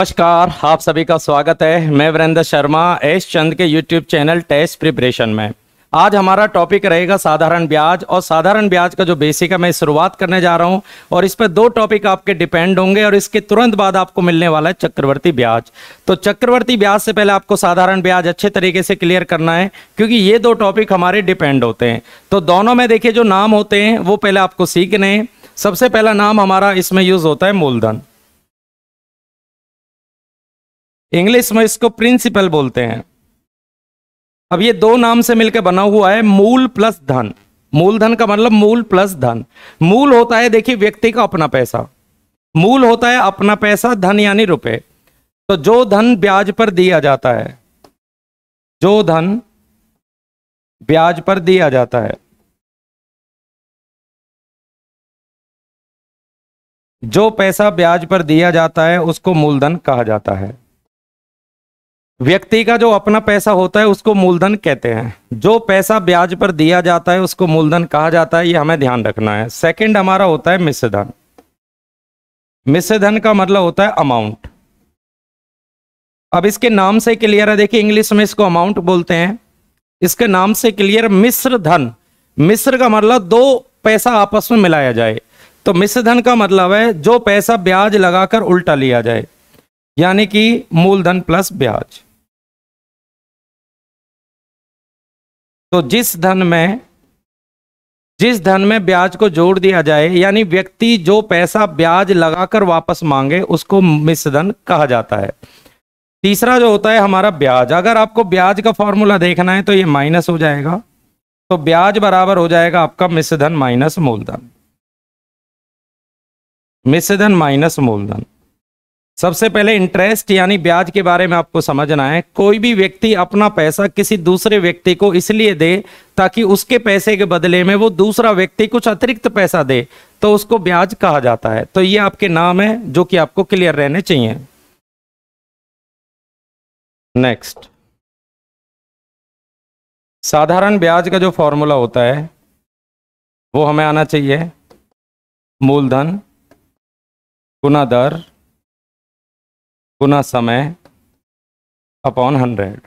नमस्कार आप सभी का स्वागत है मैं वीरेंद्र शर्मा एस चंद के यूट्यूब चैनल टेस्ट प्रिपरेशन में आज हमारा टॉपिक रहेगा साधारण ब्याज और साधारण ब्याज का जो बेसिक है मैं शुरुआत करने जा रहा हूं और इस पर दो टॉपिक आपके डिपेंड होंगे और इसके तुरंत बाद आपको मिलने वाला है चक्रवर्ती ब्याज तो चक्रवर्ती ब्याज से पहले आपको साधारण ब्याज अच्छे तरीके से क्लियर करना है क्योंकि ये दो टॉपिक हमारे डिपेंड होते हैं तो दोनों में देखिए जो नाम होते हैं वो पहले आपको सीखने सबसे पहला नाम हमारा इसमें यूज होता है मूलधन इंग्लिश में इसको प्रिंसिपल बोलते हैं अब ये दो नाम से मिलकर बना हुआ है मूल प्लस धन मूलधन का मतलब मूल प्लस धन मूल होता है देखिए व्यक्ति का अपना पैसा मूल होता है अपना पैसा धन यानी रुपए तो जो धन ब्याज पर दिया जाता है जो धन ब्याज पर दिया जाता है जो पैसा ब्याज पर दिया जाता है उसको मूलधन कहा जाता है व्यक्ति का जो अपना पैसा होता है उसको मूलधन कहते हैं जो पैसा ब्याज पर दिया जाता है उसको मूलधन कहा जाता है ये हमें ध्यान रखना है सेकंड हमारा होता है मिश्र धन मिश्र धन का मतलब होता है अमाउंट अब इसके नाम से क्लियर है देखिए इंग्लिश में इसको अमाउंट बोलते हैं इसके नाम से क्लियर मिश्र धन मिश्र का मतलब दो पैसा आपस में मिलाया जाए तो मिश्र धन का मतलब है जो पैसा ब्याज लगाकर उल्टा लिया जाए यानी कि मूलधन प्लस ब्याज तो जिस धन में जिस धन में ब्याज को जोड़ दिया जाए यानी व्यक्ति जो पैसा ब्याज लगाकर वापस मांगे उसको मिसधन कहा जाता है तीसरा जो होता है हमारा ब्याज अगर आपको ब्याज का फॉर्मूला देखना है तो ये माइनस हो जाएगा तो ब्याज बराबर हो जाएगा आपका मिसधन माइनस मूलधन मिसधन माइनस मूलधन सबसे पहले इंटरेस्ट यानी ब्याज के बारे में आपको समझना है कोई भी व्यक्ति अपना पैसा किसी दूसरे व्यक्ति को इसलिए दे ताकि उसके पैसे के बदले में वो दूसरा व्यक्ति कुछ अतिरिक्त पैसा दे तो उसको ब्याज कहा जाता है तो ये आपके नाम है जो कि आपको क्लियर रहने चाहिए नेक्स्ट साधारण ब्याज का जो फॉर्मूला होता है वो हमें आना चाहिए मूलधन गुना दर गुना समय अपॉन हंड्रेड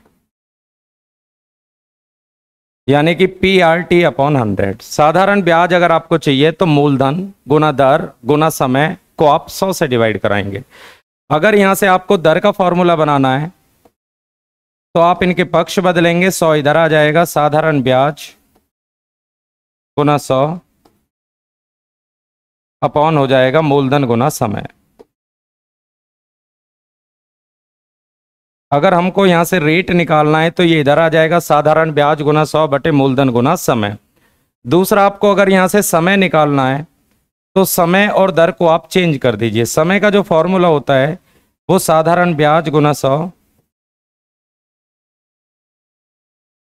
यानी कि P R T upon hundred साधारण ब्याज अगर आपको चाहिए तो मूलधन गुना दर गुना समय को आप सौ से डिवाइड कराएंगे अगर यहां से आपको दर का फॉर्मूला बनाना है तो आप इनके पक्ष बदलेंगे सौ इधर आ जाएगा साधारण ब्याज गुना सौ अपॉन हो जाएगा मूलधन गुना समय अगर हमको यहाँ से रेट निकालना है तो ये इधर आ जाएगा साधारण ब्याज गुना सौ बटे मूलधन गुना समय दूसरा आपको अगर यहाँ से समय निकालना है तो समय और दर को आप चेंज कर दीजिए समय का जो फॉर्मूला होता है वो साधारण ब्याज गुना सौ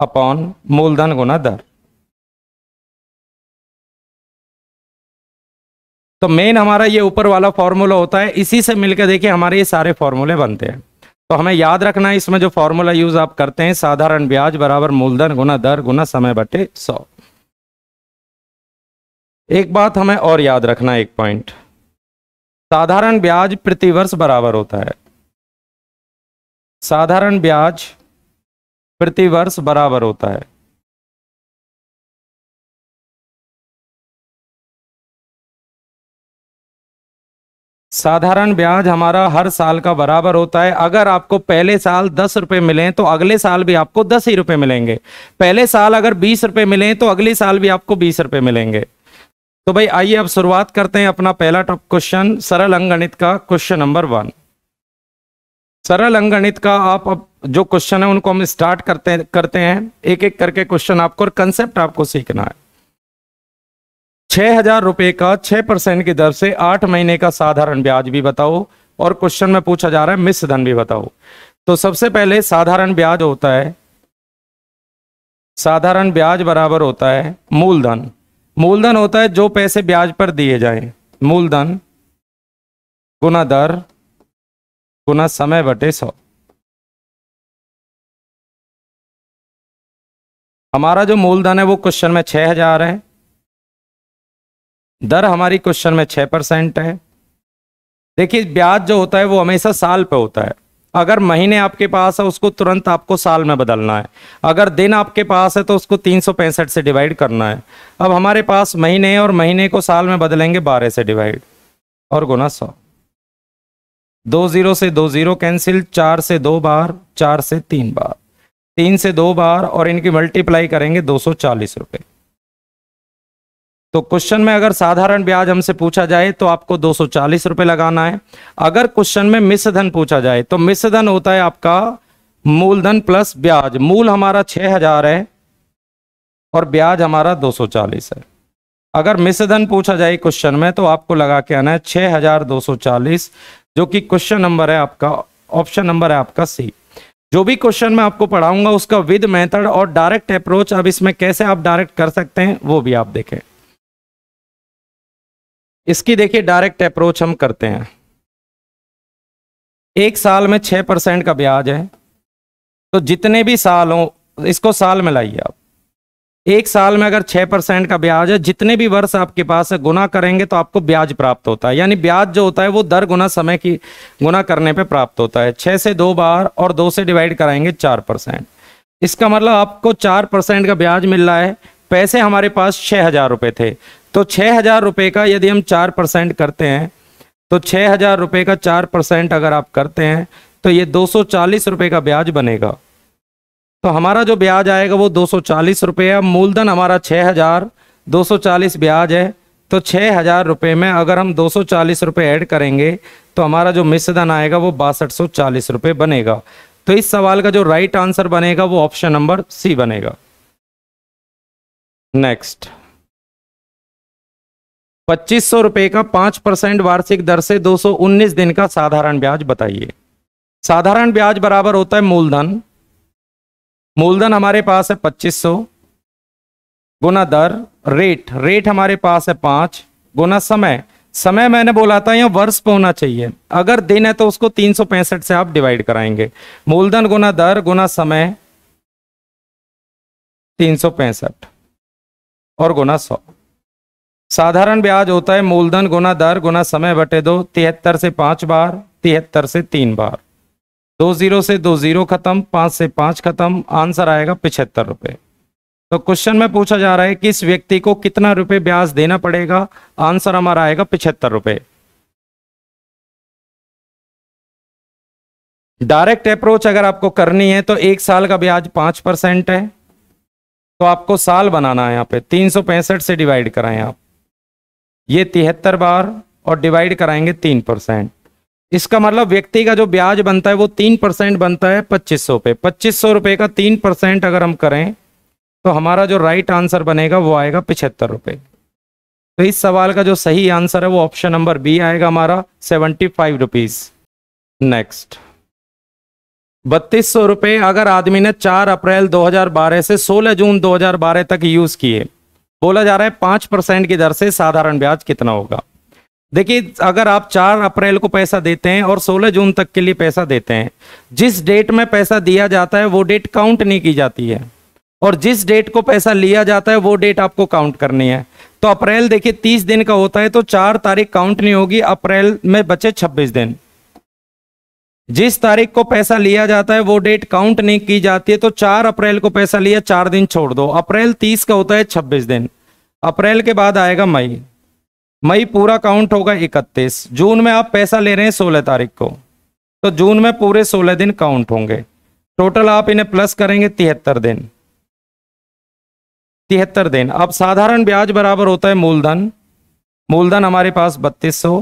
अपॉन मूलधन गुना दर तो मेन हमारा ये ऊपर वाला फॉर्मूला होता है इसी से मिलकर देखिए हमारे ये सारे फॉर्मूले बनते हैं तो हमें याद रखना है इसमें जो फॉर्मूला यूज आप करते हैं साधारण ब्याज बराबर मूलधन गुना दर गुना समय बटे सौ एक बात हमें और याद रखना एक पॉइंट साधारण ब्याज प्रतिवर्ष बराबर होता है साधारण ब्याज प्रतिवर्ष बराबर होता है साधारण ब्याज हमारा हर साल का बराबर होता है अगर आपको पहले साल दस रुपये मिले तो अगले साल भी आपको दस ही रुपये मिलेंगे पहले साल अगर बीस रुपये मिले तो अगले साल भी आपको बीस रुपये मिलेंगे तो भाई आइए अब शुरुआत करते हैं अपना पहला टॉप क्वेश्चन सरल अंगणित का क्वेश्चन नंबर वन सरल अंगणित का आप अब जो क्वेश्चन है उनको हम स्टार्ट करते करते हैं एक एक करके क्वेश्चन आपको और कंसेप्ट आपको सीखना है छह हजार रुपए का छह परसेंट की दर से आठ महीने का साधारण ब्याज भी बताओ और क्वेश्चन में पूछा जा रहा है मिस धन भी बताओ तो सबसे पहले साधारण ब्याज होता है साधारण ब्याज बराबर होता है मूलधन मूलधन होता है जो पैसे ब्याज पर दिए जाए मूलधन गुना दर गुना समय बटे सौ हमारा जो मूलधन है वो क्वेश्चन में छह हजार है दर हमारी क्वेश्चन में छह परसेंट है देखिए ब्याज जो होता है वो हमेशा साल पे होता है अगर महीने आपके पास है उसको तुरंत आपको साल में बदलना है अगर दिन आपके पास है तो उसको तीन से डिवाइड करना है अब हमारे पास महीने और महीने को साल में बदलेंगे बारह से डिवाइड और गुना सौ दो जीरो से दो जीरो कैंसिल चार से दो बार चार से तीन बार तीन से दो बार और इनकी मल्टीप्लाई करेंगे दो सौ चालीस रुपये तो क्वेश्चन में अगर साधारण ब्याज हमसे पूछा जाए तो आपको दो सौ रुपए लगाना है अगर क्वेश्चन में मिश्रधन पूछा जाए तो मिश्रधन होता है आपका मूलधन प्लस ब्याज मूल हमारा छह हजार है और ब्याज हमारा 240 है अगर धन पूछा जाए क्वेश्चन में तो आपको लगा के आना है 6240 जो कि क्वेश्चन नंबर है आपका ऑप्शन नंबर है आपका सी जो भी क्वेश्चन मैं आपको पढ़ाऊंगा उसका विद मेथड और डायरेक्ट अप्रोच अब इसमें कैसे आप डायरेक्ट कर सकते हैं वो भी आप देखें इसकी देखिए डायरेक्ट अप्रोच हम करते हैं एक साल में छह परसेंट का ब्याज है तो जितने भी साल हो इसको साल में लाइए आप एक साल में अगर छह परसेंट का ब्याज है जितने भी वर्ष आपके पास है गुना करेंगे तो आपको ब्याज प्राप्त होता है यानी ब्याज जो होता है वो दर गुना समय की गुना करने पे प्राप्त होता है छह से दो बार और दो से डिवाइड कराएंगे चार परसेंट इसका मतलब आपको चार परसेंट का ब्याज मिल रहा है पैसे हमारे पास छह हजार रुपए थे तो छः हजार रुपये का यदि हम चार परसेंट करते हैं तो छः हजार रुपये का चार परसेंट अगर आप करते हैं तो ये दो सौ चालीस रुपये का ब्याज बनेगा तो हमारा जो ब्याज आएगा वो दो सौ चालीस रुपये है मूलधन हमारा छः हजार दो सौ चालीस ब्याज है तो छः हजार रुपये में अगर हम दो सौ चालीस रुपये ऐड करेंगे तो हमारा जो मिश्रधन आएगा वो बासठ सौ चालीस रुपये बनेगा तो इस सवाल का जो राइट आंसर बनेगा वो ऑप्शन नंबर सी बनेगा नेक्स्ट पच्चीस रुपए का पांच परसेंट वार्षिक दर से 219 दिन का साधारण ब्याज बताइए साधारण ब्याज बराबर होता है मूलधन मूलधन हमारे पास है पच्चीस सौ गुना दर रेट रेट हमारे पास है पांच गुना समय समय मैंने बोला था यहाँ वर्ष पे होना चाहिए अगर दिन है तो उसको तीन से आप डिवाइड कराएंगे मूलधन गुना दर गुना समय तीन और गुना सौ साधारण ब्याज होता है मूलधन गुना दर गुना समय बटे दो तिहत्तर से पांच बार तिहत्तर से तीन बार दो जीरो से दो जीरो खत्म पांच से पांच खत्म आंसर आएगा पिछहत्तर रुपए तो क्वेश्चन में पूछा जा रहा है कि इस व्यक्ति को कितना रुपए ब्याज देना पड़ेगा आंसर हमारा आएगा पिछहत्तर रुपए डायरेक्ट अप्रोच अगर आपको करनी है तो एक साल का ब्याज पांच परसेंट है तो आपको साल बनाना है यहाँ पे तीन से डिवाइड कराएं आप ये तिहत्तर बार और डिवाइड कराएंगे तीन परसेंट इसका मतलब व्यक्ति का जो ब्याज बनता है वो तीन परसेंट बनता है पच्चीस सौ पे पच्चीस सौ रुपये का तीन परसेंट अगर हम करें तो हमारा जो राइट आंसर बनेगा वो आएगा पिछहत्तर रुपये तो इस सवाल का जो सही आंसर है वो ऑप्शन नंबर बी आएगा हमारा सेवेंटी फाइव रुपीज़ नेक्स्ट बत्तीस सौ रुपए अगर आदमी ने 4 अप्रैल 2012 से 16 जून 2012 तक यूज़ किए बोला जा रहा है पांच परसेंट की दर से साधारण ब्याज कितना होगा देखिए अगर आप चार अप्रैल को पैसा देते हैं और सोलह जून तक के लिए पैसा देते हैं जिस डेट में पैसा दिया जाता है वो डेट काउंट नहीं की जाती है और जिस डेट को पैसा लिया जाता है वो डेट आपको काउंट करनी है तो अप्रैल देखिए तीस दिन का होता है तो चार तारीख काउंट नहीं होगी अप्रैल में बचे छब्बीस दिन जिस तारीख को पैसा लिया जाता है वो डेट काउंट नहीं की जाती है तो चार अप्रैल को पैसा लिया चार दिन छोड़ दो अप्रैल तीस का होता है छब्बीस दिन अप्रैल के बाद आएगा मई मई पूरा काउंट होगा इकतीस जून में आप पैसा ले रहे हैं सोलह तारीख को तो जून में पूरे सोलह दिन काउंट होंगे टोटल आप इन्हें प्लस करेंगे तिहत्तर दिन तिहत्तर दिन अब साधारण ब्याज बराबर होता है मूलधन मूलधन हमारे पास बत्तीस सौ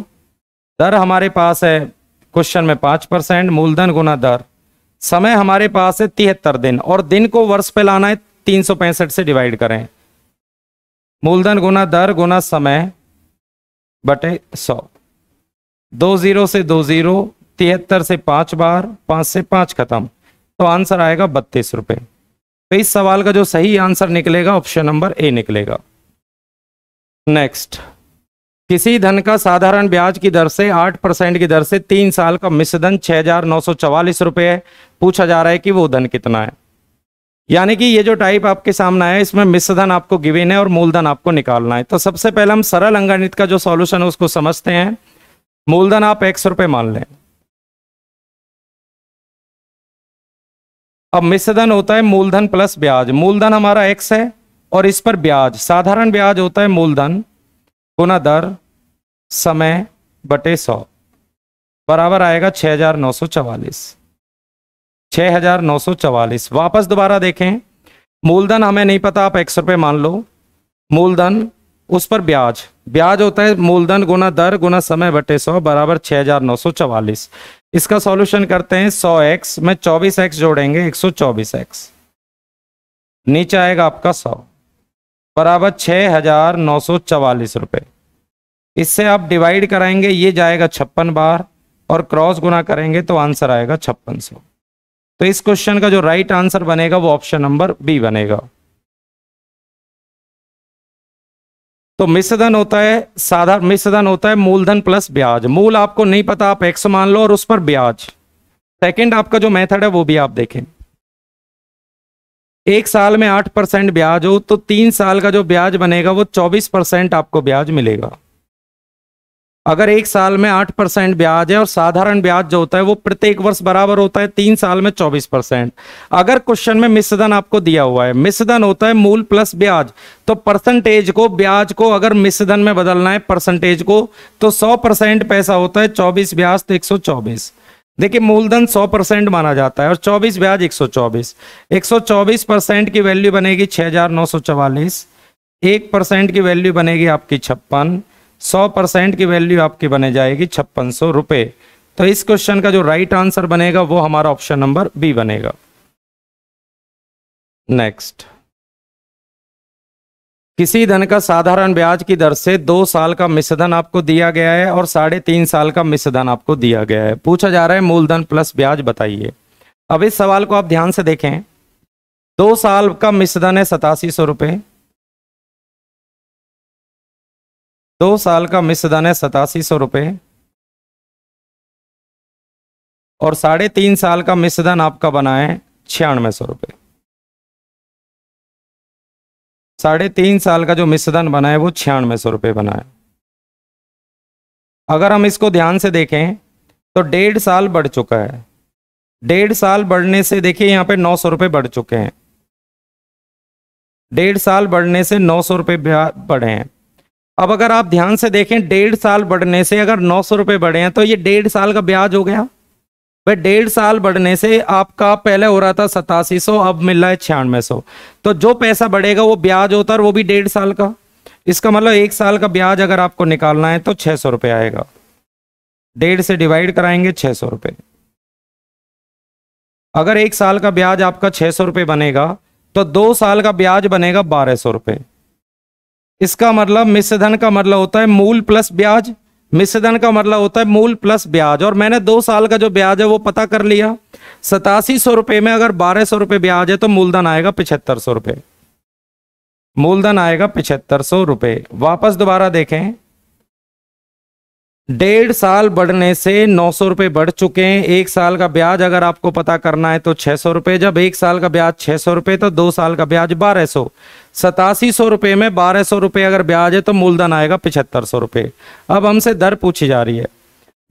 दर हमारे पास है क्वेश्चन में पांच परसेंट मूलधन गुना दर समय हमारे पास है तिहत्तर दिन और दिन को वर्ष पे लाना है तीन सौ पैंसठ से डिवाइड करें मूलधन गुना दर गुना समय बटे सौ दो जीरो से दो जीरो तिहत्तर से पांच बार पांच से पांच खत्म तो आंसर आएगा बत्तीस रुपए तो इस सवाल का जो सही आंसर निकलेगा ऑप्शन नंबर ए निकलेगा नेक्स्ट किसी धन का साधारण ब्याज की दर से आठ परसेंट की दर से तीन साल का मिश्रधन छह हजार नौ सौ चवालीस है पूछा जा रहा है कि वो धन कितना है यानी कि ये जो टाइप आपके सामने आया इसमें मिश्रधन आपको गिवेन है और मूलधन आपको निकालना है तो सबसे पहले हम सरल अंगणित का जो सॉल्यूशन है उसको समझते हैं मूलधन आप एक्स रुपये मान लें अब मिसधन होता है मूलधन प्लस ब्याज मूलधन हमारा एक्स है और इस पर ब्याज साधारण ब्याज होता है मूलधन गुना दर समय बटे सौ बराबर आएगा छह हजार नौ सौ चवालीस छ हजार नौ सौ चवालीस वापस दोबारा देखें मूलधन हमें नहीं पता आप एक सौ रुपये मान लो मूलधन उस पर ब्याज ब्याज होता है मूलधन गुना दर गुना समय बटे सौ बराबर छः हजार नौ सौ चवालीस इसका सॉल्यूशन करते हैं सौ एक्स में चौबीस एक्स जोड़ेंगे एक सौ चौबीस एक्स नीचे आएगा आपका सौ बराबर छः हजार नौ सौ चवालीस रुपए इससे आप डिवाइड कराएंगे ये जाएगा छप्पन बार और क्रॉस गुना करेंगे तो आंसर आएगा छप्पन सौ तो इस क्वेश्चन का जो राइट आंसर बनेगा वो ऑप्शन नंबर बी बनेगा तो मिश्रधन होता है साधारण मिश्रधन होता है मूलधन प्लस ब्याज मूल आपको नहीं पता आप एक्स मान लो और उस पर ब्याज सेकंड आपका जो मेथड है वो भी आप देखें एक साल में आठ परसेंट ब्याज हो तो तीन साल का जो ब्याज बनेगा वो चौबीस परसेंट आपको ब्याज मिलेगा अगर एक साल में आठ परसेंट ब्याज है और साधारण ब्याज जो होता है वो प्रत्येक वर्ष बराबर होता है तीन साल में चौबीस परसेंट अगर क्वेश्चन में मिसधन आपको दिया हुआ है मिसधन होता है मूल प्लस ब्याज तो परसेंटेज को ब्याज को अगर मिसधन में बदलना है परसेंटेज को तो सौ परसेंट पैसा होता है चौबीस ब्याज तो एक सौ चौबीस देखिए मूलधन 100 परसेंट माना जाता है और 24 ब्याज 124 124 परसेंट की वैल्यू बनेगी 6944 एक परसेंट की वैल्यू बनेगी आपकी छप्पन सौ परसेंट की वैल्यू आपकी बने जाएगी छप्पन सौ रुपए तो इस क्वेश्चन का जो राइट आंसर बनेगा वो हमारा ऑप्शन नंबर बी बनेगा नेक्स्ट किसी धन का साधारण ब्याज की दर से दो साल का मिश्रधन आपको दिया गया है और साढ़े तीन साल का मिश्रधन आपको दिया गया है पूछा जा रहा है मूलधन प्लस ब्याज बताइए अब इस सवाल को आप ध्यान से देखें दो साल का मिश्रधन है सतासी सौ रुपये दो साल का मिश्रधन है सतासी सौ रुपये और साढ़े तीन साल का मिश्रधन आपका बना है छियानवे सौ रुपये साढ़े तीन साल का जो मिश्रधन बना है वो छियानवे सौ रुपये बना है अगर हम इसको ध्यान से देखें तो डेढ़ साल बढ़ चुका है डेढ़ साल बढ़ने से देखिए यहाँ पे नौ सौ रुपये बढ़ चुके हैं डेढ़ साल बढ़ने से नौ सौ रुपये बढ़े हैं अब अगर आप ध्यान से देखें डेढ़ साल बढ़ने से अगर नौ सौ रुपये बढ़े हैं तो ये डेढ़ साल का ब्याज हो गया भाई डेढ़ साल बढ़ने से आपका पहले हो रहा था सतासी सौ अब मिल रहा है छियानवे सौ तो जो पैसा बढ़ेगा वो ब्याज होता है वो भी डेढ़ साल का इसका मतलब एक साल का ब्याज अगर आपको निकालना है तो छह सौ रुपये आएगा डेढ़ से डिवाइड कराएंगे छह सौ रुपये अगर एक साल का ब्याज आपका छह सौ रुपये बनेगा तो दो साल का ब्याज बनेगा बारह सौ रुपये इसका मतलब मिश्रधन का मतलब होता है मूल प्लस ब्याज मिश्रधन का मतलब होता है मूल प्लस ब्याज और मैंने दो साल का जो ब्याज है वो पता कर लिया सतासी सौ रुपए में अगर बारह सौ रुपए ब्याज है तो मूलधन आएगा पिछहत्तर सौ रुपए मूलधन आएगा पिछहत्तर सौ रुपए वापस दोबारा देखें डेढ़ साल बढ़ने से नौ सौ रुपये बढ़ चुके हैं एक साल का ब्याज अगर आपको पता करना है तो छः सौ रुपये जब एक साल का ब्याज छः सौ रुपये तो दो साल का ब्याज बारह सौ सतासी सौ रुपये में बारह सौ रुपये अगर ब्याज है तो मूलधन आएगा पिछहत्तर सौ रुपये अब हमसे दर पूछी जा रही है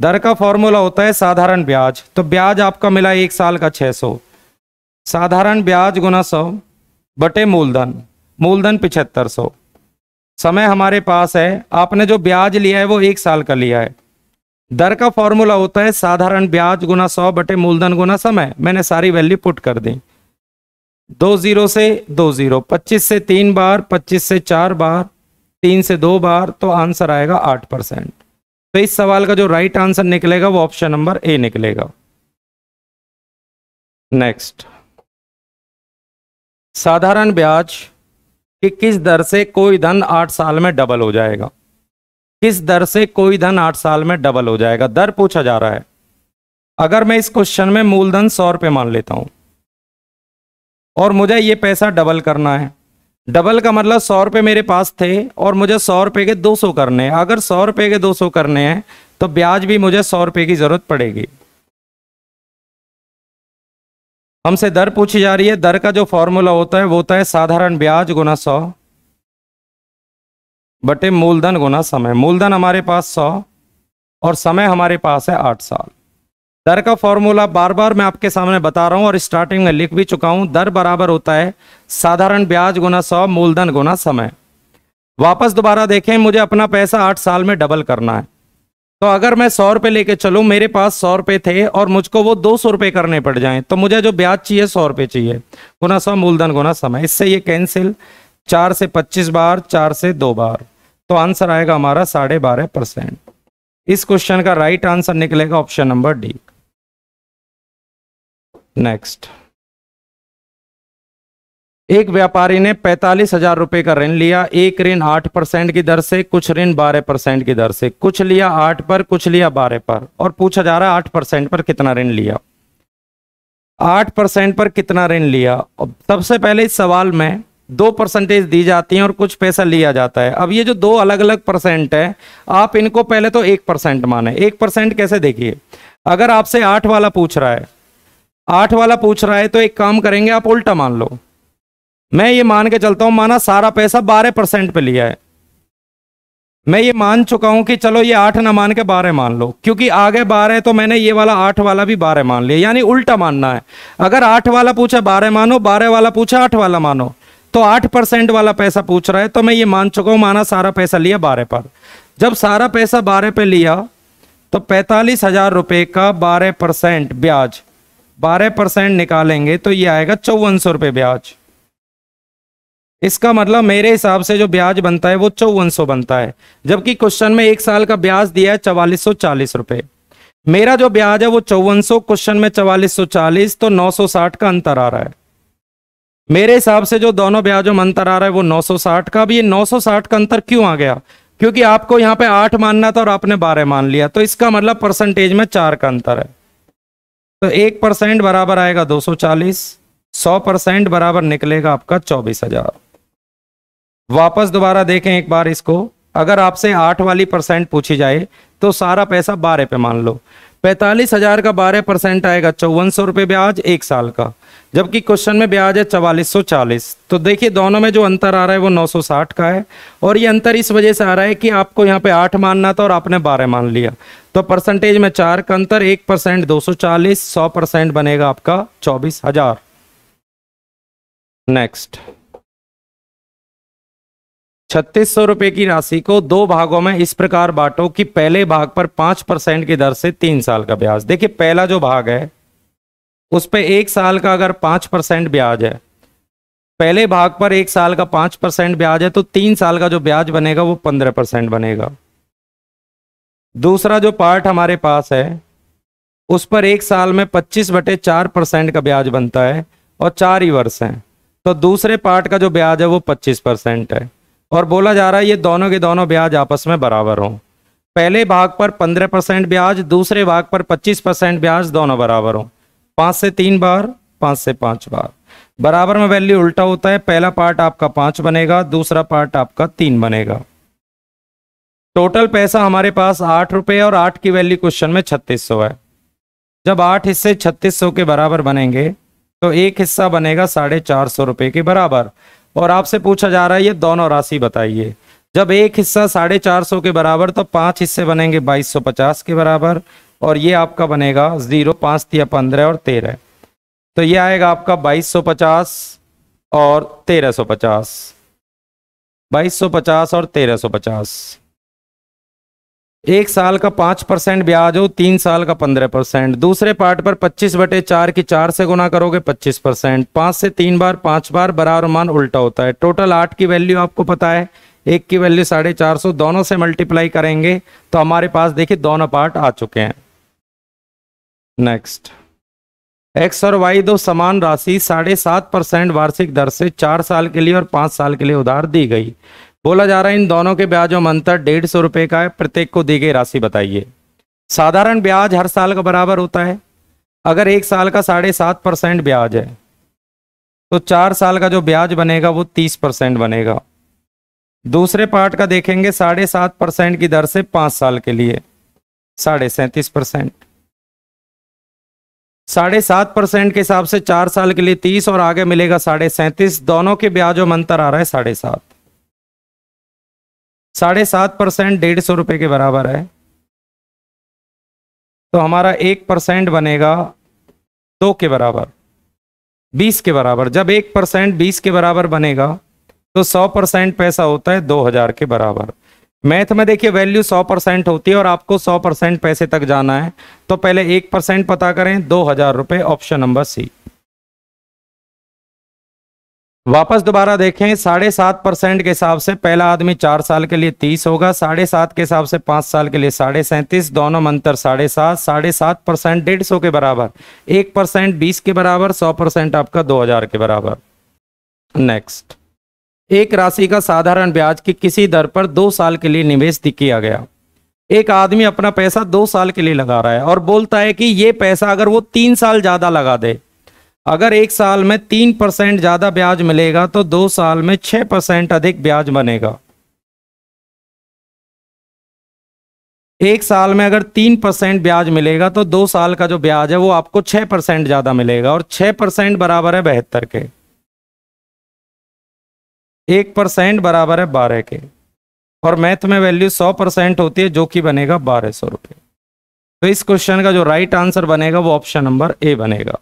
दर का फॉर्मूला होता है साधारण ब्याज तो ब्याज आपका मिला एक साल का छः सौ साधारण ब्याज गुना सौ बटे मूलधन मूलधन पिछहत्तर सौ समय हमारे पास है आपने जो ब्याज लिया है वो एक साल का लिया है दर का फॉर्मूला होता है साधारण ब्याज गुना सौ बटे मूलधन गुना समय मैंने सारी वैल्यू पुट कर दी दो जीरो से दो जीरो पच्चीस से तीन बार पच्चीस से चार बार तीन से दो बार तो आंसर आएगा आठ परसेंट तो इस सवाल का जो राइट आंसर निकलेगा वो ऑप्शन नंबर ए निकलेगा नेक्स्ट साधारण ब्याज कि किस दर से कोई धन आठ साल में डबल हो जाएगा किस दर से कोई धन आठ साल में डबल हो जाएगा दर पूछा जा रहा है अगर मैं इस क्वेश्चन में मूलधन सौ रुपये मान लेता हूं और मुझे ये पैसा डबल करना है डबल का मतलब सौ रुपये मेरे पास थे और मुझे सौ रुपये के दो सौ करने हैं अगर सौ रुपये के दो सौ करने हैं तो ब्याज भी मुझे सौ रुपये की ज़रूरत पड़ेगी हमसे दर पूछी जा रही है दर का जो फॉर्मूला होता है वो होता है साधारण ब्याज गुना सौ बटे मूलधन गुना समय मूलधन हमारे पास सौ और समय हमारे पास है आठ साल दर का फॉर्मूला बार बार मैं आपके सामने बता रहा हूं और स्टार्टिंग में लिख भी चुका हूं दर बराबर होता है साधारण ब्याज गुना सौ मूलधन गुना समय वापस दोबारा देखें मुझे अपना पैसा आठ साल में डबल करना है तो अगर मैं सौ रुपए लेके चलू मेरे पास सौ रुपए थे और मुझको वो दो सौ रुपए करने पड़ जाएं तो मुझे जो ब्याज चाहिए सौ रुपए चाहिए गुना सौ मूलधन गुना समय इससे ये कैंसिल चार से पच्चीस बार चार से दो बार तो आंसर आएगा हमारा साढ़े बारह परसेंट इस क्वेश्चन का राइट आंसर निकलेगा ऑप्शन नंबर डी नेक्स्ट एक व्यापारी ने पैंतालीस हजार रुपए का ऋण लिया एक ऋण आठ परसेंट की दर से कुछ ऋण बारह परसेंट की दर से कुछ लिया आठ पर कुछ लिया बारह पर और पूछा जा रहा है आठ परसेंट पर कितना ऋण लिया आठ परसेंट पर कितना ऋण लिया सबसे पहले इस सवाल में दो परसेंटेज दी जाती है और कुछ पैसा लिया जाता है अब ये जो दो अलग अलग परसेंट है आप इनको पहले तो एक परसेंट माने एक परसेंट कैसे देखिए अगर आपसे आठ वाला पूछ रहा है आठ वाला पूछ रहा है तो एक काम करेंगे आप उल्टा मान लो मैं ये मान के चलता हूं माना सारा पैसा बारह परसेंट पे लिया है मैं ये मान चुका हूं कि चलो ये आठ ना मान के बारह मान लो क्योंकि आगे बारह तो मैंने ये वाला आठ वाला भी बारह मान लिया यानी उल्टा मानना है अगर आठ वाला पूछा बारह मानो बारह वाला पूछा आठ वाला मानो तो आठ परसेंट वाला पैसा पूछ रहा है तो मैं ये मान चुका हूं माना सारा पैसा लिया बारह पर जब सारा पैसा बारह पे लिया तो पैतालीस हजार रुपए का बारह परसेंट ब्याज बारह परसेंट निकालेंगे तो ये आएगा चौवन सौ रुपए ब्याज इसका मतलब मेरे हिसाब से जो ब्याज बनता है वो चौवन सौ बनता है जबकि क्वेश्चन में एक साल का ब्याज दिया है चवालीस सौ चालीस रुपए मेरा जो ब्याज है वो चौवन सौ क्वेश्चन में चवालीस सौ चालीस तो नौ सौ साठ का अंतर आ रहा है मेरे हिसाब से जो दोनों ब्याजों में अंतर आ रहा है वो नौ सौ साठ का अब ये नौ सौ साठ का अंतर क्यों आ गया क्योंकि आपको यहाँ पे आठ मानना था और आपने बारह मान लिया तो इसका मतलब परसेंटेज में चार का अंतर है तो एक परसेंट बराबर आएगा दो सौ चालीस सौ परसेंट बराबर निकलेगा आपका चौबीस हजार वापस दोबारा देखें एक बार इसको अगर आपसे आठ वाली परसेंट पूछी जाए तो सारा पैसा बारह पे मान लो पैंतालीस हजार का बारह परसेंट आएगा चौवन सौ रुपये ब्याज एक साल का जबकि क्वेश्चन में ब्याज है चवालीस सौ चालीस तो देखिए दोनों में जो अंतर आ रहा है वो नौ सौ साठ का है और ये अंतर इस वजह से आ रहा है कि आपको यहाँ पे आठ मानना था और आपने बारह मान लिया तो परसेंटेज में चार का अंतर एक परसेंट दो सौ चालीस सौ परसेंट बनेगा आपका चौबीस हजार नेक्स्ट छत्तीस सौ रुपए की राशि को दो भागों में इस प्रकार बांटो कि पहले भाग पर पांच परसेंट की दर से तीन साल का ब्याज देखिए पहला जो भाग है उस पर एक साल का अगर पांच परसेंट ब्याज है पहले भाग पर एक साल का पांच परसेंट ब्याज है तो तीन साल का जो ब्याज बनेगा वो पंद्रह परसेंट बनेगा दूसरा जो पार्ट हमारे पास है उस पर एक साल में पच्चीस बटे चार परसेंट का ब्याज बनता है और चार ही वर्ष हैं तो दूसरे पार्ट का जो ब्याज है वो पच्चीस परसेंट है और बोला जा रहा है ये दोनों के दोनों ब्याज आपस में बराबर हों पहले भाग पर पंद्रह परसेंट ब्याज दूसरे भाग पर पच्चीस परसेंट ब्याज दोनों बराबर हों पांच से तीन बार पांच से पांच बार बराबर में वैल्यू उल्टा होता है पहला पार्ट आपका पांच बनेगा दूसरा पार्ट आपका तीन बनेगा टोटल पैसा हमारे पास आठ रुपये और आठ की वैल्यू क्वेश्चन में छत्तीस सौ है जब आठ हिस्से छत्तीस सौ के बराबर बनेंगे तो एक हिस्सा बनेगा साढ़े चार सौ रुपए के बराबर और आपसे पूछा जा रहा है ये दोनों राशि बताइए जब एक हिस्सा साढ़े चार सौ के बराबर तो पांच हिस्से बनेंगे बाईस सौ पचास के बराबर और ये आपका बनेगा जीरो पांच या पंद्रह और तेरह तो ये आएगा आपका बाईस सौ पचास और तेरह सौ पचास बाईस सौ पचास और तेरह सौ पचास एक साल का पांच परसेंट ब्याज हो तीन साल का पंद्रह परसेंट दूसरे पार्ट पर पच्चीस बटे चार की चार से गुना करोगे पच्चीस परसेंट पांच से तीन बार पांच बार बराबर मान उल्टा होता है टोटल आठ की वैल्यू आपको पता है एक की वैल्यू साढ़े चार सौ दोनों से मल्टीप्लाई करेंगे तो हमारे पास देखिए दोनों पार्ट आ चुके हैं नेक्स्ट एक्स और वाई दो समान राशि साढ़े सात परसेंट वार्षिक दर से चार साल के लिए और पांच साल के लिए उधार दी गई बोला जा रहा है इन दोनों के ब्याजों में अंतर डेढ़ सौ रुपए का है प्रत्येक को दी गई राशि बताइए साधारण ब्याज हर साल का बराबर होता है अगर एक साल का साढ़े सात परसेंट ब्याज है तो चार साल का जो ब्याज बनेगा वो तीस परसेंट बनेगा दूसरे पार्ट का देखेंगे साढ़े सात परसेंट की दर से पांच साल के लिए साढ़े सैंतीस परसेंट साढ़े सात परसेंट के हिसाब से चार साल के लिए तीस और आगे मिलेगा साढ़े सैंतीस दोनों के ब्याजों में अंतर आ रहा है साढ़े सात साढ़े सात परसेंट डेढ़ सौ रुपये के बराबर है तो हमारा एक परसेंट बनेगा दो के बराबर बीस के बराबर जब एक परसेंट बीस के बराबर बनेगा तो सौ परसेंट पैसा होता है दो हजार के बराबर मैथ में देखिए वैल्यू सौ परसेंट होती है और आपको सौ परसेंट पैसे तक जाना है तो पहले एक परसेंट पता करें दो हजार रुपये ऑप्शन नंबर सी वापस दोबारा देखें साढ़े सात परसेंट के हिसाब से पहला आदमी चार साल के लिए तीस होगा साढ़े सात के हिसाब से पांच साल के लिए साढ़े सैंतीस दोनों मंत्र साढ़े सात साढ़े सात परसेंट डेढ़ सौ के बराबर एक परसेंट बीस के बराबर सौ परसेंट आपका दो हजार के बराबर नेक्स्ट एक राशि का साधारण ब्याज की किसी दर पर दो साल के लिए निवेश किया गया एक आदमी अपना पैसा दो साल के लिए लगा रहा है और बोलता है कि ये पैसा अगर वो तीन साल ज़्यादा लगा दे अगर एक साल में तीन परसेंट ज़्यादा ब्याज मिलेगा तो दो साल में छह परसेंट अधिक ब्याज बनेगा एक साल में अगर तीन परसेंट ब्याज मिलेगा तो दो साल का जो ब्याज है वो आपको छह परसेंट ज़्यादा मिलेगा और छह परसेंट बराबर है बहत्तर के एक परसेंट बराबर है बारह के और मैथ में वैल्यू सौ परसेंट होती है जो कि बनेगा बारह सौ रुपये तो इस क्वेश्चन का जो राइट आंसर बनेगा वो ऑप्शन नंबर ए बनेगा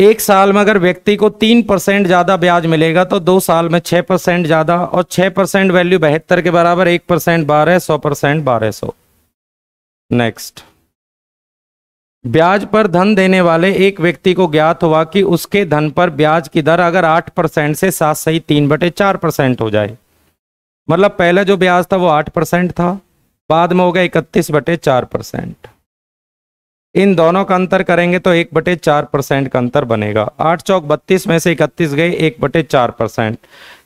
एक साल में अगर व्यक्ति को तीन परसेंट ज्यादा ब्याज मिलेगा तो दो साल में छह परसेंट ज्यादा और छह परसेंट वैल्यू बहत्तर के बराबर एक परसेंट बारह सौ परसेंट बारह सौ नेक्स्ट ब्याज पर धन देने वाले एक व्यक्ति को ज्ञात हुआ कि उसके धन पर ब्याज की दर अगर आठ परसेंट से सात सही तीन बटे चार परसेंट हो जाए मतलब पहला जो ब्याज था वो आठ परसेंट था बाद में हो गया इकतीस बटे चार परसेंट इन दोनों का अंतर करेंगे तो एक बटे चार परसेंट का अंतर बनेगा आठ चौक बत्तीस में से इकतीस गए एक बटे चार परसेंट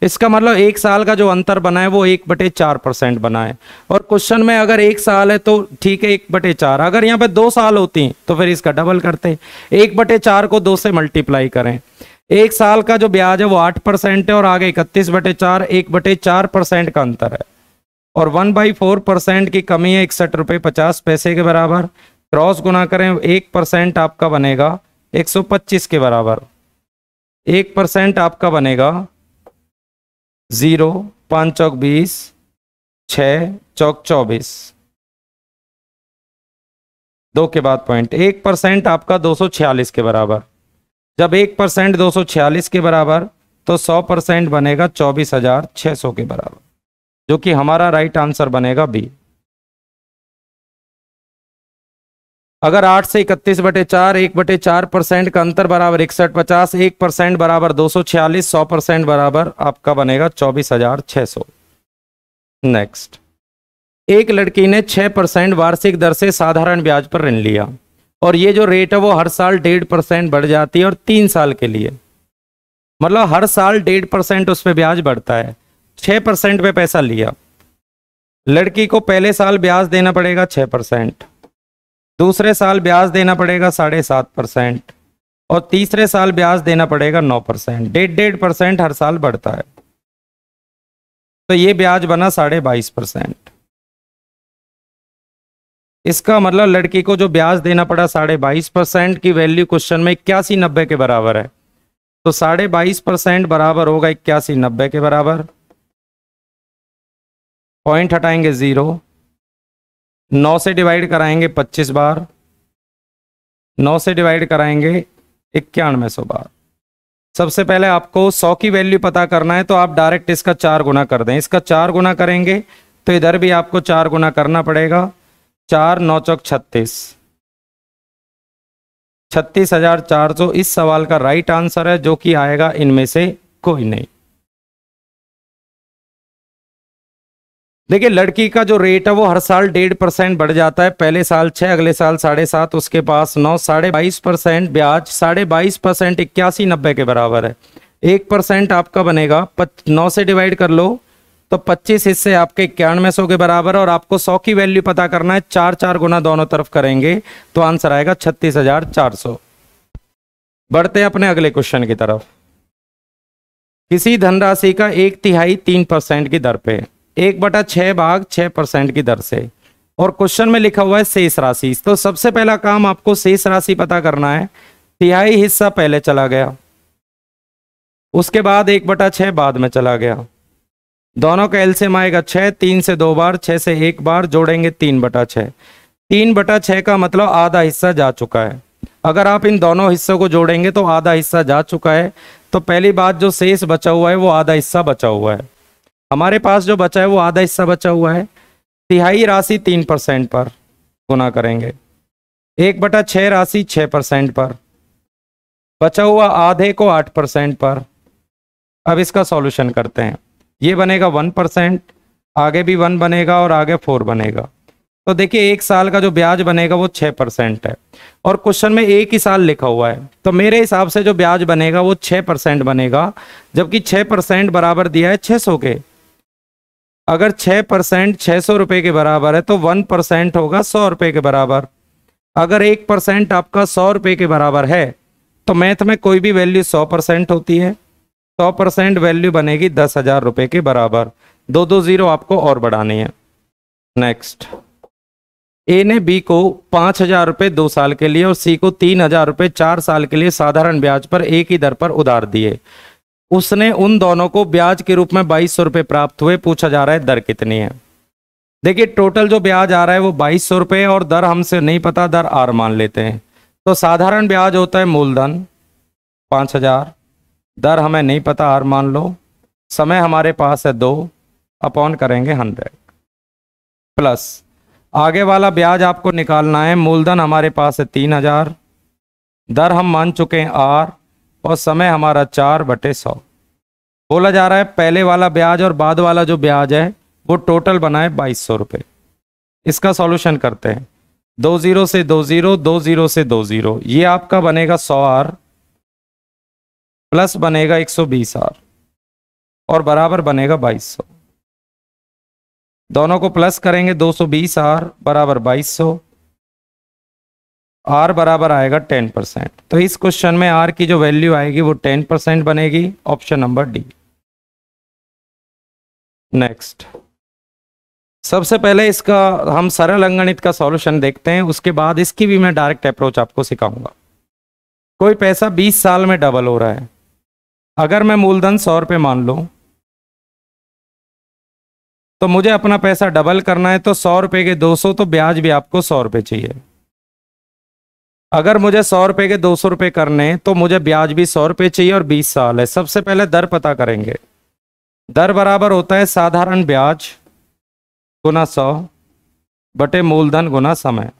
इसका मतलब एक साल का जो अंतर बना है वो एक बटे चार परसेंट बना है और क्वेश्चन में अगर एक साल है तो ठीक है एक बटे चार अगर यहाँ पे दो साल होती तो फिर इसका डबल करते एक बटे चार को दो से मल्टीप्लाई करें एक साल का जो ब्याज है वो आठ परसेंट है और आगे इकतीस बटे चार एक बटे चार परसेंट का अंतर है और वन बाई फोर परसेंट की कमी है इकसठ रुपये पचास पैसे के बराबर क्रॉस गुना करें एक परसेंट आपका बनेगा 125 के बराबर एक परसेंट आपका बनेगा ज़ीरो पाँच चौक बीस छ चौक चौबीस दो के बाद पॉइंट एक परसेंट आपका दो सौ छियालीस के बराबर जब एक परसेंट दो सौ छियालीस के बराबर तो सौ परसेंट बनेगा चौबीस हजार सौ के बराबर जो कि हमारा राइट आंसर बनेगा बी अगर आठ से इकतीस बटे चार एक बटे चार परसेंट का अंतर बराबर इकसठ पचास एक परसेंट बराबर दो सौ छियालीस सौ परसेंट बराबर आपका बनेगा चौबीस हजार छह सौ नेक्स्ट एक लड़की ने छः परसेंट वार्षिक दर से साधारण ब्याज पर ऋण लिया और ये जो रेट है वो हर साल डेढ़ परसेंट बढ़ जाती है और तीन साल के लिए मतलब हर साल डेढ़ परसेंट उस पर ब्याज बढ़ता है छः परसेंट पे पैसा लिया लड़की को पहले साल ब्याज देना पड़ेगा छः परसेंट दूसरे साल ब्याज देना पड़ेगा साढ़े सात परसेंट और तीसरे साल ब्याज देना पड़ेगा नौ परसेंट डेढ़ डेढ़ परसेंट हर साल बढ़ता है तो ये ब्याज बना साढ़े बाईस परसेंट इसका मतलब लड़की को जो ब्याज देना पड़ा साढ़े बाईस परसेंट की वैल्यू क्वेश्चन में इक्यासी नब्बे के बराबर है तो साढ़े बाईस परसेंट बराबर होगा इक्यासी नब्बे के बराबर पॉइंट हटाएंगे जीरो नौ से डिवाइड कराएंगे पच्चीस बार नौ से डिवाइड कराएंगे इक्यानवे सौ बार सबसे पहले आपको सौ की वैल्यू पता करना है तो आप डायरेक्ट इसका चार गुना कर दें इसका चार गुना करेंगे तो इधर भी आपको चार गुना करना पड़ेगा चार नौ चौक छत्तीस छत्तीस हजार चार सौ इस सवाल का राइट आंसर है जो कि आएगा इनमें से कोई नहीं देखिए लड़की का जो रेट है वो हर साल डेढ़ परसेंट बढ़ जाता है पहले साल छः अगले साल साढ़े सात उसके पास नौ साढ़े बाईस परसेंट ब्याज साढ़े बाईस परसेंट इक्यासी नब्बे के बराबर है एक परसेंट आपका बनेगा पच नौ से डिवाइड कर लो तो पच्चीस हिस्से आपके इक्यानवे सौ के बराबर और आपको सौ की वैल्यू पता करना है चार चार गुना दोनों तरफ करेंगे तो आंसर आएगा छत्तीस हजार चार सौ बढ़ते हैं अपने अगले क्वेश्चन की तरफ किसी धनराशि का एक तिहाई तीन परसेंट की दर पे एक बटा छह भाग छह परसेंट की दर से और क्वेश्चन में लिखा हुआ है शेष राशि तो सबसे पहला काम आपको शेष राशि पता करना है तिहाई हिस्सा पहले चला गया उसके बाद एक बटा छह बाद में चला गया दोनों का एलसीएम आएगा छह तीन से दो बार छह से एक बार जोड़ेंगे तीन बटा छह तीन बटा छह का मतलब आधा हिस्सा जा चुका है अगर आप इन दोनों हिस्सों को जोड़ेंगे तो आधा हिस्सा जा चुका है तो पहली बात जो शेष बचा हुआ है वो आधा हिस्सा बचा हुआ है हमारे पास जो बचा है वो आधा हिस्सा बचा हुआ है तिहाई राशि तीन परसेंट पर गुना करेंगे एक बटा छः राशि छः परसेंट पर बचा हुआ आधे को आठ परसेंट पर अब इसका सॉल्यूशन करते हैं ये बनेगा वन परसेंट आगे भी वन बनेगा और आगे फोर बनेगा तो देखिए एक साल का जो ब्याज बनेगा वो छः परसेंट है और क्वेश्चन में एक ही साल लिखा हुआ है तो मेरे हिसाब से जो ब्याज बनेगा वो छः परसेंट बनेगा जबकि छः परसेंट बराबर दिया है छः सौ के अगर छह परसेंट छह सौ रुपये के बराबर है तो वन परसेंट होगा सौ रुपए के बराबर अगर एक परसेंट आपका सौ रुपए के बराबर है तो मैथ में कोई भी वैल्यू सौ परसेंट होती है सौ परसेंट वैल्यू बनेगी दस हज़ार रुपए के बराबर दो दो ज़ीरो आपको और बढ़ाने हैं नेक्स्ट ए ने बी को पांच हज़ार रुपए दो साल के लिए और सी को तीन हज़ार रुपए चार साल के लिए साधारण ब्याज पर एक ही दर पर उधार दिए उसने उन दोनों को ब्याज के रूप में बाईस सौ रुपये प्राप्त हुए पूछा जा रहा है दर कितनी है देखिए टोटल जो ब्याज आ रहा है वो बाईस सौ रुपये और दर हमसे नहीं पता दर आर मान लेते हैं तो साधारण ब्याज होता है मूलधन पाँच हजार दर हमें नहीं पता आर मान लो समय हमारे पास है दो अपॉन करेंगे हंड्रेड प्लस आगे वाला ब्याज आपको निकालना है मूलधन हमारे पास है तीन हजार दर हम मान चुके हैं आर और समय हमारा चार बटे सौ बोला जा रहा है पहले वाला ब्याज और बाद वाला जो ब्याज है वो टोटल बनाए बाईस सौ रुपये इसका सॉल्यूशन करते हैं दो ज़ीरो से दो ज़ीरो दो ज़ीरो से दो ज़ीरो ये आपका बनेगा सौ आर प्लस बनेगा एक सौ बीस आर और बराबर बनेगा बाईस सौ दोनों को प्लस करेंगे दो सौ बीस आर बराबर बाईस सौ आर बराबर आएगा टेन परसेंट तो इस क्वेश्चन में आर की जो वैल्यू आएगी वो टेन परसेंट बनेगी ऑप्शन नंबर डी नेक्स्ट सबसे पहले इसका हम सरल अंगणित का सॉल्यूशन देखते हैं उसके बाद इसकी भी मैं डायरेक्ट अप्रोच आपको सिखाऊंगा कोई पैसा 20 साल में डबल हो रहा है अगर मैं मूलधन सौ रुपये मान लूँ तो मुझे अपना पैसा डबल करना है तो सौ रुपये के 200 तो ब्याज भी आपको सौ रुपये चाहिए अगर मुझे सौ रुपए के दो सौ रुपए करने तो मुझे ब्याज भी सौ रुपये चाहिए और बीस साल है सबसे पहले दर पता करेंगे दर बराबर होता है साधारण ब्याज गुना सौ बटे मूलधन गुना समय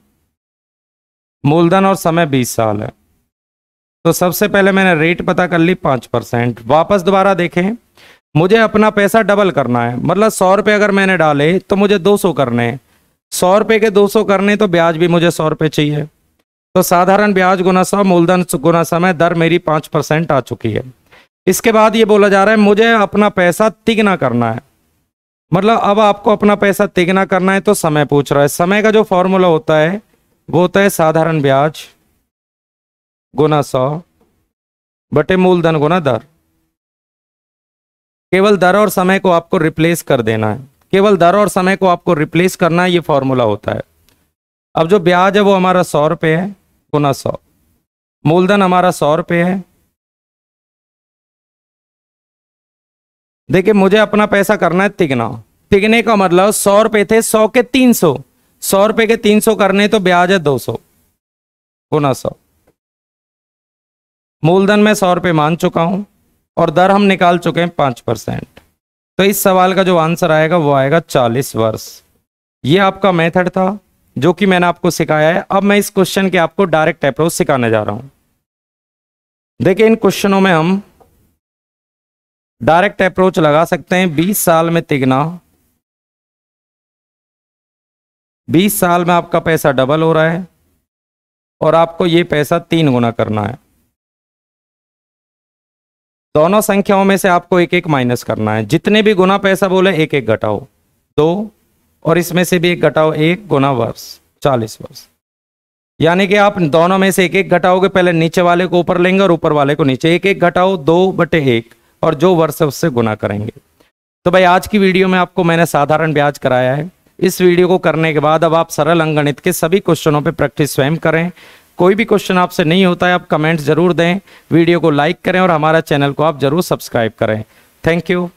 मूलधन और समय बीस साल है तो सबसे पहले मैंने रेट पता कर ली पाँच परसेंट वापस दोबारा देखें मुझे अपना पैसा डबल करना है मतलब सौ रुपये अगर मैंने डाले तो मुझे दो सौ करने हैं सौ रुपये के दो सौ करने तो ब्याज भी मुझे सौ रुपये चाहिए तो साधारण ब्याज गुना सौ मूलधन गुना समय दर मेरी पांच परसेंट आ चुकी है इसके बाद ये बोला जा रहा है मुझे अपना पैसा तिगना करना है मतलब अब आपको अपना पैसा तिगना करना है तो समय पूछ रहा है समय का जो फॉर्मूला होता है वो होता है साधारण ब्याज गुना सौ बटे मूलधन गुना दर केवल दर और समय को आपको रिप्लेस कर देना है केवल दर और समय को आपको रिप्लेस करना है ये फॉर्मूला होता है अब जो ब्याज है वो हमारा सौ रुपये है गुना सौ मूलधन हमारा सौ रुपये है देखिए मुझे अपना पैसा करना है तिगना तिगने का मतलब सौ रुपये थे सौ के तीन सौ सौ रुपये के तीन सौ करने तो ब्याज है दो सौ गुना सौ मूलधन में सौ रुपये मान चुका हूं और दर हम निकाल चुके हैं पांच परसेंट तो इस सवाल का जो आंसर आएगा वो आएगा चालीस वर्ष ये आपका मेथड था जो कि मैंने आपको सिखाया है अब मैं इस क्वेश्चन के आपको डायरेक्ट अप्रोच सिखाने जा रहा हूं देखिए इन क्वेश्चनों में हम डायरेक्ट अप्रोच लगा सकते हैं 20 साल में तिगना 20 साल में आपका पैसा डबल हो रहा है और आपको ये पैसा तीन गुना करना है दोनों संख्याओं में से आपको एक एक माइनस करना है जितने भी गुना पैसा बोले एक एक घटाओ दो और इसमें से भी एक घटाओ एक गुना वर्ष चालीस वर्ष यानी कि आप दोनों में से एक एक घटाओगे पहले नीचे वाले को ऊपर लेंगे और ऊपर वाले को नीचे एक एक घटाओ दो बटे एक और जो वर्ष है उससे गुना करेंगे तो भाई आज की वीडियो में आपको मैंने साधारण ब्याज कराया है इस वीडियो को करने के बाद अब आप सरल अंगणित के सभी क्वेश्चनों पर प्रैक्टिस स्वयं करें कोई भी क्वेश्चन आपसे नहीं होता है आप कमेंट्स जरूर दें वीडियो को लाइक करें और हमारा चैनल को आप जरूर सब्सक्राइब करें थैंक यू